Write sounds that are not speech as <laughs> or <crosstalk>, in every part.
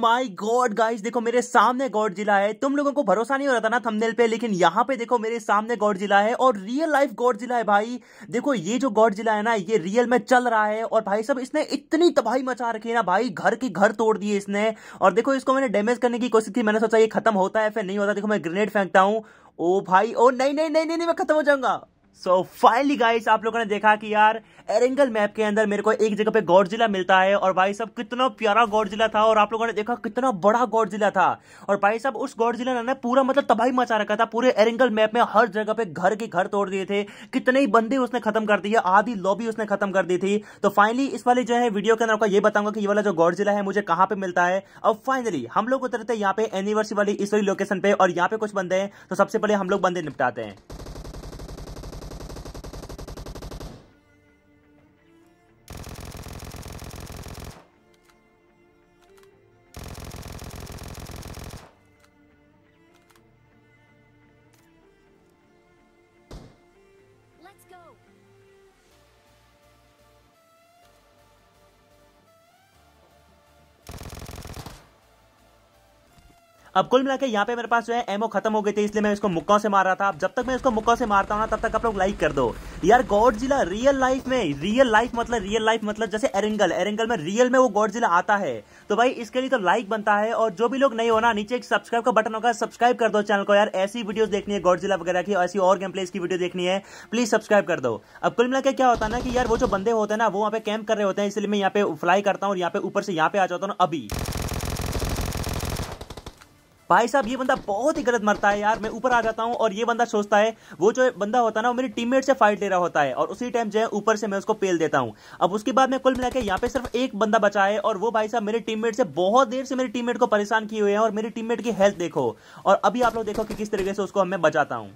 My God guys देखो मेरे सामने गॉड जिला है तुम लोगों को भरोसा नहीं हो रहा था ना थंबनेल पे लेकिन यहाँ पे देखो मेरे सामने गॉड जिला है और रियल लाइफ गॉड जिला है भाई देखो ये जो गॉड जिला है ना ये रियल में चल रहा है और भाई सब इसने इतनी तबाही मचा रखी है ना भाई घर के घर तोड़ दिए इसने और देखो इसको मैंने डैमेज करने की कोशिश की मैंने सोचा ये खत्म होता है फिर नहीं होता देखो मैं ग्रेनेड फेंकता हूँ ओ भाई ओ नहीं नहीं नहीं नहीं, नहीं मैं खत्म हो जाऊंगा सो फाइनली गाइस आप लोगों ने देखा कि यार एरेंगल मैप के अंदर मेरे को एक जगह पे जिला मिलता है और भाई साहब कितना प्यारा जिला था और आप लोगों ने देखा कितना बड़ा जिला था और भाई साहब उस जिला ने ना पूरा मतलब तबाही मचा रखा था पूरे एरेंगल मैप में हर जगह पे घर के घर तोड़ दिए थे कितने ही बंदे उसने खत्म कर दिए आधी लॉबी उसने खत्म कर दी थी तो फाइनली इस वाली जो है वीडियो के अंदर आपको ये बताऊंगा कि ये वाला जो जिला है मुझे कहां पे मिलता है अब फाइनली हम लोग उतरते हैं यहाँ पे एनिवर्सरी वाली इस वाली लोकेशन पे और यहाँ पे कुछ बंदे हैं तो सबसे पहले हम लोग बंदे निपटाते हैं अब कुल मिलाकर यहाँ पे मेरे पास जो है एमओ खत्म हो गई थी इसलिए मैं इसको मुक्का से मार रहा था अब जब तक मैं इसको मुक्का से मारता हूँ ना तब तक आप लोग लाइक कर दो यार जिला रियल लाइफ में रियल लाइफ मतलब रियल लाइफ मतलब जैसे एरेंगल एरेंगल में रियल में वो जिला आता है तो भाई इसके लिए तो लाइक बनता है और जो भी लोग नहीं होना नीचे एक सब्सक्राइब का बटन होगा सब्सक्राइब कर दो चैनल को यार ऐसी वीडियो देखनी है जिला वगैरह की ऐसी और गेम प्लेस की वीडियो देखनी है प्लीज सब्सक्राइब कर दो अब कुल मिला क्या होता है ना कि यार वो जो बंदे होते हैं ना वो वहाँ पे कैंप कर रहे होते हैं इसलिए मैं यहाँ पे फ्लाई करता हूँ यहाँ पे ऊपर से यहाँ पे आ जाता हूँ अभी भाई साहब ये बंदा बहुत ही गलत मरता है यार मैं ऊपर आ जाता हूँ और ये बंदा सोचता है वो जो बंदा होता है ना वो मेरी टीममेट से फाइट ले रहा होता है और उसी टाइम जो है ऊपर से मैं उसको पेल देता हूँ अब उसके बाद मैं कुल मिला के यहाँ पे सिर्फ एक बंदा बचा है और वो भाई साहब मेरे टीममेट से बहुत देर से मेरे टीममेट को परेशान किए हुए हैं और मेरी टीममेट की हेल्थ देखो और अभी आप लोग देखो कि किस तरीके से उसको मैं बचाता हूँ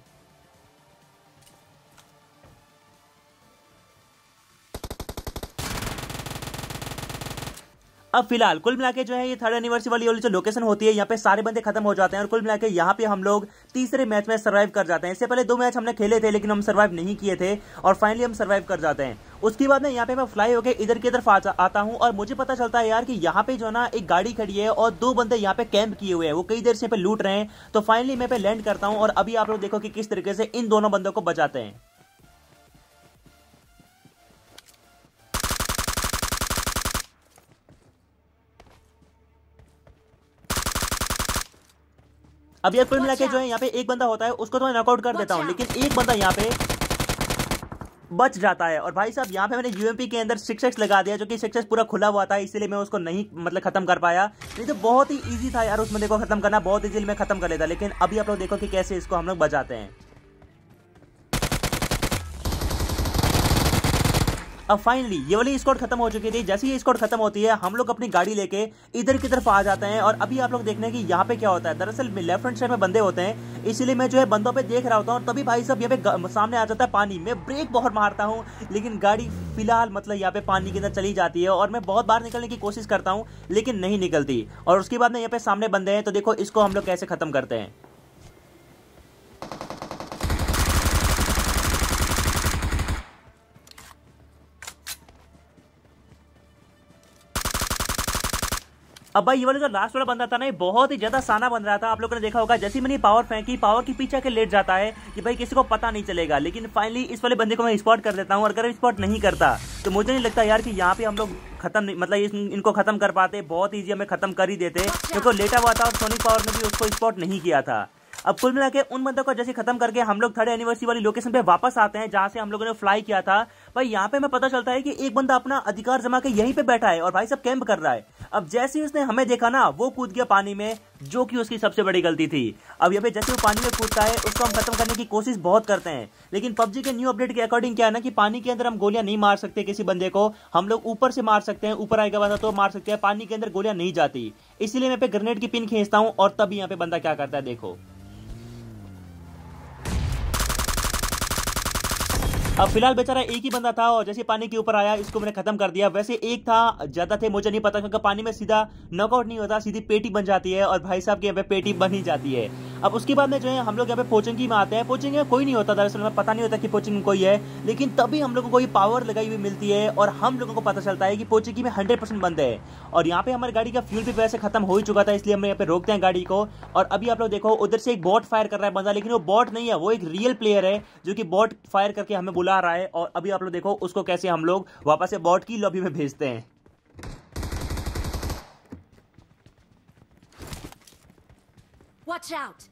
अब फिलहाल कुल मिला जो है ये थर्ड एनिवर्सरी वाली वाली जो लोकेशन होती है यहाँ पे सारे बंदे खत्म हो जाते हैं और कुल मिला के यहाँ पे हम लोग तीसरे मैच में सर्वाइव कर जाते हैं इससे पहले दो मैच हमने खेले थे लेकिन हम सर्वाइव नहीं किए थे और फाइनली हम सर्वाइव कर जाते हैं उसके बाद ना यहाँ पे मैं फ्लाई होकर इधर की तरफ आता हूँ और मुझे पता चलता है यार कि यहाँ पे जो ना एक गाड़ी खड़ी है और दो बंदे यहाँ पे कैंप किए हुए हैं वो कई देर से पे लूट रहे हैं तो फाइनली मैं पे लैंड करता हूँ और अभी आप लोग देखो कि किस तरीके से इन दोनों बंदों को बचाते हैं अब यार कुल मिला के जो है यहाँ पे एक बंदा होता है उसको तो मैं नॉकआउट कर देता हूँ लेकिन एक बंदा यहाँ पे बच जाता है और भाई साहब यहाँ पे मैंने यूएमपी के अंदर सिक्स एक्स लगा दिया जो कि सिक्स एक्स पूरा खुला हुआ था इसीलिए मैं उसको नहीं मतलब खत्म कर पाया नहीं तो बहुत ही ईजी था यार उस बंदे को खत्म करना बहुत इजीली मैं खत्म कर लेता लेकिन अभी आप लोग देखो कि कैसे इसको हम लोग बचाते हैं अब फाइनली ये वाली स्कॉट खत्म हो चुकी थी जैसे ही स्कॉट खत्म होती है हम लोग अपनी गाड़ी लेके इधर की तरफ आ जाते हैं और अभी आप लोग देखने की यहाँ पे क्या होता है दरअसल लेफ्ट हैंड साइड में बंदे होते हैं इसीलिए मैं जो है बंदों पे देख रहा होता हूँ तभी भाई साहब यहाँ पे सामने आ जाता है पानी मैं ब्रेक बहुत मारता हूँ लेकिन गाड़ी फिलहाल मतलब यहाँ पे पानी के अंदर चली जाती है और मैं बहुत बार निकलने की कोशिश करता हूँ लेकिन नहीं निकलती और उसके बाद में यहाँ पे सामने बंदे हैं तो देखो इसको हम लोग कैसे खत्म करते हैं अब भाई ये वाला जो लास्ट वाला बंदा था ना ये बहुत ही ज्यादा साना बन रहा था आप लोगों ने देखा होगा जैसे मैंने पावर फेंकी पावर के पीछे के लेट जाता है कि भाई किसी को पता नहीं चलेगा लेकिन फाइनली इस वाले बंदे को मैं स्पॉट कर देता हूँ अगर स्पॉट नहीं करता तो मुझे नहीं लगता यार कि यहाँ पे हम लोग खत्म मतलब इनको खत्म कर पाते बहुत ईजी हमें खत्म कर ही देते क्योंकि लेटा हुआ था और सोनी पावर ने भी उसको स्पॉट नहीं किया था अब कुल मिला के उन बंदों को जैसे खत्म करके हम लोग थर्ड एनिवर्सरी वाली लोकेशन पे वापस आते हैं जहां से हम लोगों ने फ्लाई किया था भाई यहाँ पे हमें पता चलता है कि एक बंदा अपना अधिकार जमा के यहीं पे बैठा है और भाई सब कैंप कर रहा है अब जैसे ही उसने हमें देखा ना वो कूद गया पानी में जो कि उसकी सबसे बड़ी गलती थी अब यहाँ पे जैसे वो पानी में कूदता है उसको हम खत्म करने की कोशिश बहुत करते हैं लेकिन पबजी के न्यू अपडेट के अकॉर्डिंग क्या है ना कि पानी के अंदर हम गोलियां नहीं मार सकते किसी बंदे को हम लोग ऊपर से मार सकते हैं ऊपर आएगा बंदा तो मार सकते हैं पानी के अंदर गोलियां नहीं जाती इसलिए मैं पे ग्रेनेड की पिन खींचता हूँ और तभी यहाँ पे बंदा क्या करता है देखो अब फिलहाल बेचारा एक ही बंदा था और जैसे पानी के ऊपर आया इसको मैंने खत्म कर दिया वैसे एक था ज्यादा थे मुझे नहीं पता क्योंकि पानी में सीधा नॉकआउट नहीं होता सीधी पेटी बन जाती है और भाई साहब की यहाँ पे पेटी बन ही जाती है अब उसके बाद में जो है हम लोग यहाँ पे पोचिंग में आते हैं पोचिंग में कोई नहीं होता दरअसल में पता नहीं होता कि पोचिंग कोई है लेकिन तभी हम लोगों को ये पावर लगाई हुई मिलती है और हम लोगों को पता चलता है कि पोचिंग में हंड्रेड परसेंट बंद है और यहाँ पे हमारी गाड़ी का फ्यूल भी वैसे खत्म हो ही चुका था इसलिए हम यहाँ पे रोकते हैं गाड़ी को और अभी आप लोग देखो उधर से एक बॉट फायर कर रहा है बंदा लेकिन वो बॉट नहीं है वो एक रियल प्लेयर है जो कि बॉट फायर करके हमें बुला रहा है और अभी आप लोग देखो उसको कैसे हम लोग वापस से बॉट की लॉबी में भेजते हैं Watch out!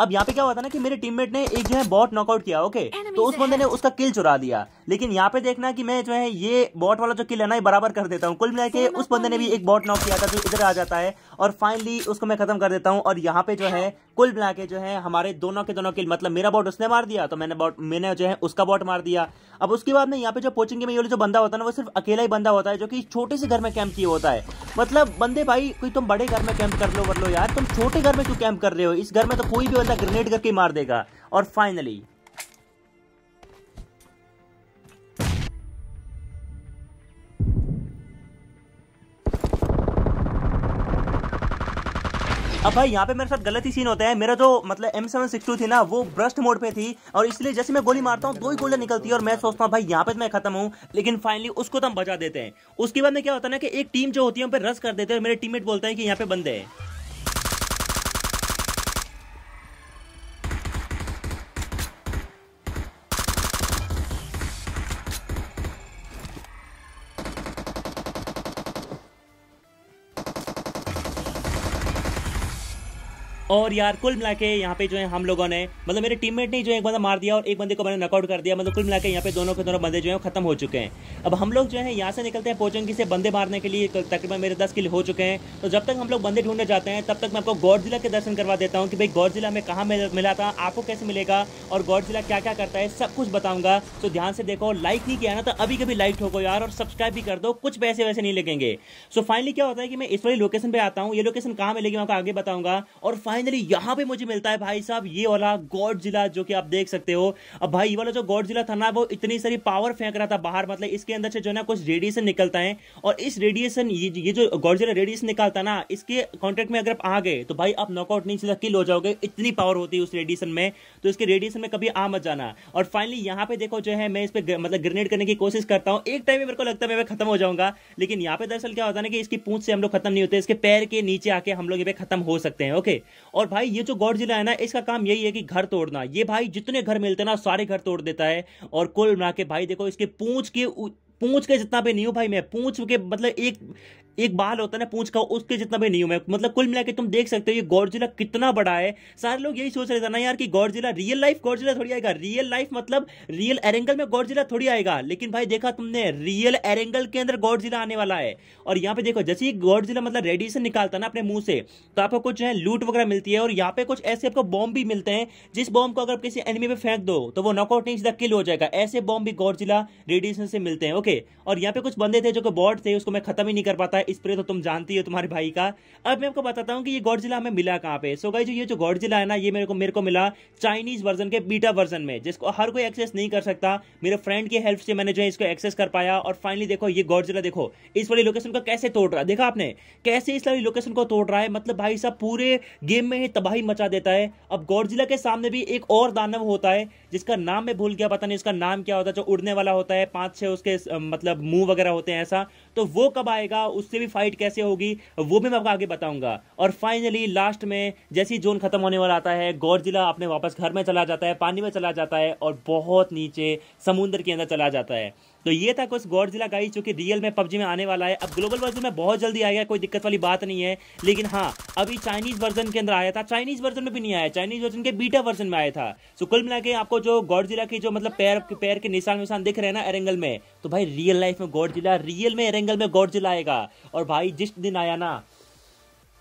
अब यहाँ पे क्या हुआ था ना कि मेरे टीममेट ने एक जो है बॉट नॉकआउट किया ओके तो उस बंदे ने उसका किल चुरा दिया लेकिन यहाँ पे देखना कि मैं जो है ये बॉट वाला जो किल है ना ये बराबर कर देता हूँ कुल मिला के उस बंदे ने भी एक बॉट नॉक किया था जो इधर आ जाता है और फाइनली उसको मैं खत्म कर देता हूँ और यहाँ पे जो है कुल मिला के जो है हमारे दोनों के दोनों किल मतलब मेरा बॉट उसने मार दिया तो मैंने बॉट मैंने जो है उसका बॉट मार दिया अब उसके बाद में यहाँ पे जो पोचिंग में ये जो बंदा होता है ना वो सिर्फ अकेला ही बंदा होता है जो कि छोटे से घर में कैंप किया होता है मतलब बंदे भाई कोई तुम बड़े घर में कैंप कर लो कर लो यार तुम छोटे घर में क्यों कैंप कर रहे हो इस घर में तो कोई भी बंदा ग्रेनेड करके मार देगा और फाइनली अब भाई यहाँ पे मेरे साथ गलत ही सीन होता है मेरा जो मतलब एम सेवन सिक्स टू थी ना वो ब्रस्ट मोड पे थी और इसलिए जैसे मैं गोली मारता हूँ दो ही गोलियां निकलती है और मैं सोचता हूँ भाई यहाँ पे तो मैं खत्म हूँ लेकिन फाइनली उसको तो हम बचा देते हैं उसके बाद में क्या होता है ना कि एक टीम जो होती है उन पर रस कर देते हैं और मेरे टीममेट बोलते हैं कि यहाँ पे बंदे हैं और यार कुल मिला के यहाँ पे जो है हम लोगों ने मतलब मेरे टीममेट ने जो एक बंदा मार दिया और एक बंदे को मैंने नॉकआउट कर दिया मतलब कुल मिला के यहाँ पे दोनों के दोनों बंदे जो है खत्म हो चुके हैं अब हम लोग जो है यहाँ से निकलते हैं पोचंगी से बंदे मारने के लिए तकरीबन मेरे दस किल हो चुके हैं तो जब तक हम लोग बंदे ढूंढने जाते हैं तब तक मैं आपको जिला के दर्शन करवा देता हूँ कि भाई गौर जिला में कहाँ मिला था आपको कैसे मिलेगा और जिला क्या क्या करता है सब कुछ बताऊँगा तो ध्यान से देखो लाइक नहीं किया ना तो अभी कभी लाइक ठोको यार और सब्सक्राइब भी कर दो कुछ पैसे वैसे नहीं लगेंगे सो फाइनली क्या होता है कि मैं इस वाली लोकेशन पर आता हूँ ये लोकेशन कहाँ मिलेगी मैं आपको आगे बताऊँगा और फाइनल फाइनली यहाँ पे मुझे मिलता है भाई साहब ये वाला गॉड जिला जो कि आप देख सकते हो अब भाई ये वाला जो गॉड जिला था ना वो इतनी सारी पावर फेंक रहा था बाहर मतलब इसके अंदर से जो ना कुछ रेडिएशन निकलता है और इस रेडिएशन ये, ये जो गॉड जिला रेडिएशन निकालता ना इसके कॉन्टेक्ट में अगर आप आ गए तो भाई आप नॉकआउट नहीं सीधा किल हो जाओगे इतनी पावर होती है उस रेडिएशन में तो इसके रेडिएशन में कभी आ मत जाना और फाइनली यहाँ पे देखो जो है मैं इस पर मतलब ग्रेनेड करने की कोशिश करता हूँ एक टाइम में मेरे को लगता है मैं खत्म हो जाऊंगा लेकिन यहाँ पे दरअसल क्या होता है ना कि इसकी पूछ से हम लोग खत्म नहीं होते इसके पैर के नीचे आके हम लोग ये खत्म हो सकते हैं ओके और भाई ये जो गौर जिला है ना इसका काम यही है कि घर तोड़ना ये भाई जितने घर मिलते ना सारे घर तोड़ देता है और कुल मिला के भाई देखो इसके पूछ के पूछ के जितना भी नहीं हूँ भाई मैं पूछ के मतलब एक एक बाल होता है ना पूछ का उसके जितना भी नहीं है मतलब कुल मिला के तुम देख सकते हो ये गौरजिला कितना बड़ा है सारे लोग यही सोच रहे थे ना यार कि गौरजिला रियल लाइफ गौरजिला थोड़ी आएगा रियल लाइफ मतलब रियल एरेंगल में गौरजिला थोड़ी आएगा लेकिन भाई देखा तुमने रियल एरेंगल के अंदर गौरजिला आने वाला है और यहाँ पे देखो जैसे ही गौरजिला मतलब रेडिएशन निकालता ना अपने मुंह से तो आपको कुछ है लूट वगैरह मिलती है और यहाँ पे कुछ ऐसे आपको बॉम्ब भी मिलते हैं जिस बॉम्ब को अगर किसी एनिमी पे फेंक दो तो वो नॉकआउट नहीं सीधा किल हो जाएगा ऐसे बॉम्ब भी गौरजिला रेडिएशन से मिलते हैं ओके और यहाँ पे कुछ बंदे थे जो कि बॉर्ड थे उसको मैं खत्म ही नहीं कर पाता है स्प्रे तो तुम जानती हो तुम्हारे भाई का अब मैं आपको बताता हूँ कि ये गॉडजिला हमें मिला कहाँ पे सो गाइज ये जो गॉडजिला है ना ये मेरे को मेरे को मिला चाइनीज वर्जन के बीटा वर्जन में जिसको हर कोई एक्सेस नहीं कर सकता मेरे फ्रेंड की हेल्प से मैंने जो है इसको एक्सेस कर पाया और फाइनली देखो ये गॉडजिला देखो इस वाली लोकेशन को कैसे तोड़ रहा है देखा आपने कैसे इस वाली लोकेशन को तोड़ रहा है मतलब भाई साहब पूरे गेम में ही तबाही मचा देता है अब गॉडजिला के सामने भी एक और दानव होता है जिसका नाम मैं भूल गया पता नहीं उसका नाम क्या होता है जो उड़ने वाला होता है पांच छह उसके मतलब मुंह वगैरह होते हैं ऐसा तो वो कब आएगा उस उससे भी फाइट कैसे होगी वो भी मैं आपको आगे बताऊंगा और फाइनली लास्ट में जैसी जोन खत्म होने वाला आता है जिला अपने वापस घर में चला जाता है पानी में चला जाता है और बहुत नीचे समुद्र के अंदर चला जाता है तो ये था कुछ जिला गाइस जो कि रियल में पबजी में आने वाला है अब ग्लोबल वर्जन में बहुत जल्दी आएगा कोई दिक्कत वाली बात नहीं है लेकिन हाँ अभी चाइनीज वर्जन के अंदर आया था चाइनीज वर्जन में भी नहीं आया चाइनीज वर्जन के बीटा वर्जन में आया था सो तो कुल मिला के आपको जो जिला की जो मतलब पैर पैर के निशान निशान दिख रहे हैं ना एरेंगल में तो भाई रियल लाइफ में जिला रियल में एरेंगल में गौर जिला आएगा और भाई जिस दिन आया ना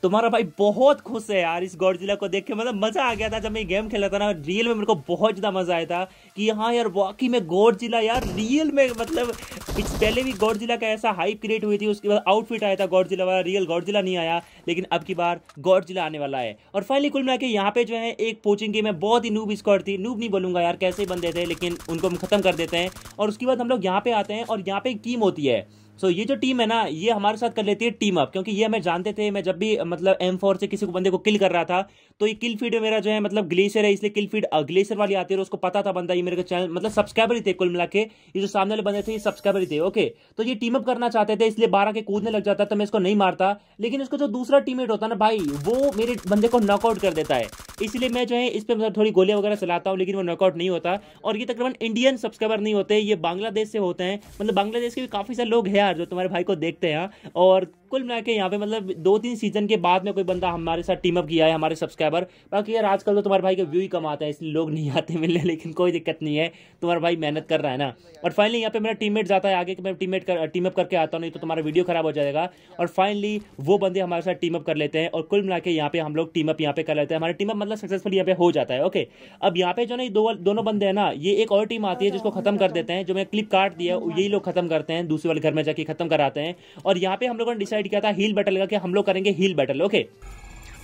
तुम्हारा भाई बहुत खुश है यार इस गॉडजिला को देख के मतलब मजा आ गया था जब मैं गेम खेला था ना रियल में मेरे को बहुत ज़्यादा मजा आया था कि हाँ यार वाकई में गॉडजिला यार रियल में मतलब पहले भी गॉडजिला का ऐसा हाइप क्रिएट हुई थी उसके बाद आउटफिट आया था गॉडजिला वाला रियल गॉडजिला नहीं आया लेकिन अब की बार गॉडजिला आने वाला है और फाइनली कुल मिला के यहाँ पे जो है एक पोचिंग गेम है बहुत ही नूब स्कॉट थी नूब नहीं बोलूंगा यार कैसे बंदे थे लेकिन उनको हम खत्म कर देते हैं और उसके बाद हम लोग यहाँ पे आते हैं और यहाँ पे टीम होती है सो so, ये जो टीम है ना ये हमारे साथ कर लेती है टीम अप क्योंकि ये हमें जानते थे मैं जब भी मतलब एम फोर से किसी को बंदे को किल कर रहा था तो ये किल फीड मेरा जो है मतलब ग्लेशियर है इसलिए किल फीड ग्लेशियर वाली आती है उसको पता था बंदा ये मेरे चैनल मतलब सब्सक्राइबर ही थे कुल मिला के ये जो सामने वाले बंदे थे ये सब्सक्राइबर ही थे ओके तो ये टीम अप करना चाहते थे इसलिए बारह के कूदने लग जाता तो मैं इसको नहीं मारता लेकिन इसको जो दूसरा टीम होता ना भाई वो मेरे बंदे को नॉकआउट कर देता है इसलिए मैं जो है इस पर मतलब थोड़ी गोलियां वगैरह चलाता हूँ लेकिन वो नॉकआउट नहीं होता और ये तकरीबन इंडियन सब्सक्राइबर नहीं होते ये बांग्लादेश से होते हैं मतलब बांग्लादेश के भी काफी सारे लोग हैं यार जो तुम्हारे भाई को देखते हैं हाँ, और कुल मिला के यहाँ पे मतलब दो तीन सीजन के बाद में कोई बंदा हमारे साथ टीम अप किया है हमारे सब्सक्राइबर बाकी यार आजकल तो तुम्हारे भाई के व्यू ही कम आते हैं इसलिए लोग नहीं <laughs> आते मिलने लेकिन कोई दिक्कत नहीं है तुम्हारा भाई मेहनत कर रहा है ना और फाइनली यहाँ पे मेरा टीममेट जाता है आगे कि मैं टीममेट कर टीम अप करके आता हूँ नहीं तो तुम्हारा वीडियो खराब हो जाएगा और फाइनली वो बंदे हमारे साथ टीम अप कर लेते हैं और कुल मिला के यहाँ पे हम लोग टीम अप यहाँ पे कर लेते हैं हमारे टीम अप मतलब सक्सेसफुल यहाँ पे हो जाता है ओके अब यहाँ पे जो ना दोनों बंदे हैं ना ये एक और टीम आती है जिसको खत्म कर देते हैं जो मैं क्लिप काट दिया यही लोग खत्म करते हैं दूसरे वाले घर में जाके खत्म कराते हैं और यहाँ पे हम लोगों ने डिसाइड डिसाइड किया था हील बैटल का कि हम लोग करेंगे हील बैटल ओके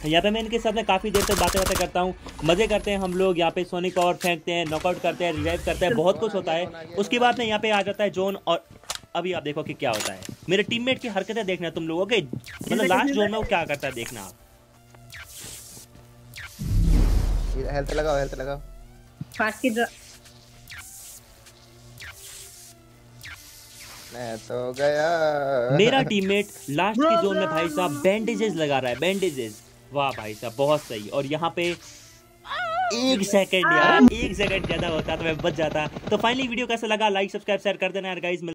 यहाँ पे मैं इनके साथ में काफ़ी देर तक बातें बातें करता हूँ मज़े करते हैं हम लोग यहाँ पे सोनी का और फेंकते हैं नॉकआउट करते हैं रिवाइव करते हैं बहुत कुछ होता है उसके बाद में यहाँ पे आ जाता है जोन और अभी आप देखो कि क्या होता है मेरे टीममेट की हरकतें देखना तुम लोगों के मतलब लास्ट जोन में वो क्या करता है देखना आप हेल्थ लगाओ हेल्थ लगाओ तो गया मेरा टीममेट लास्ट के जोन में भाई साहब बैंडेजेस लगा रहा है बैंडेजेस वाह भाई साहब बहुत सही और यहाँ पे एक सेकंड यार एक सेकंड ज्यादा होता तो मैं बच जाता तो फाइनली वीडियो कैसा लगा लाइक सब्सक्राइब शेयर कर देना यार गाइस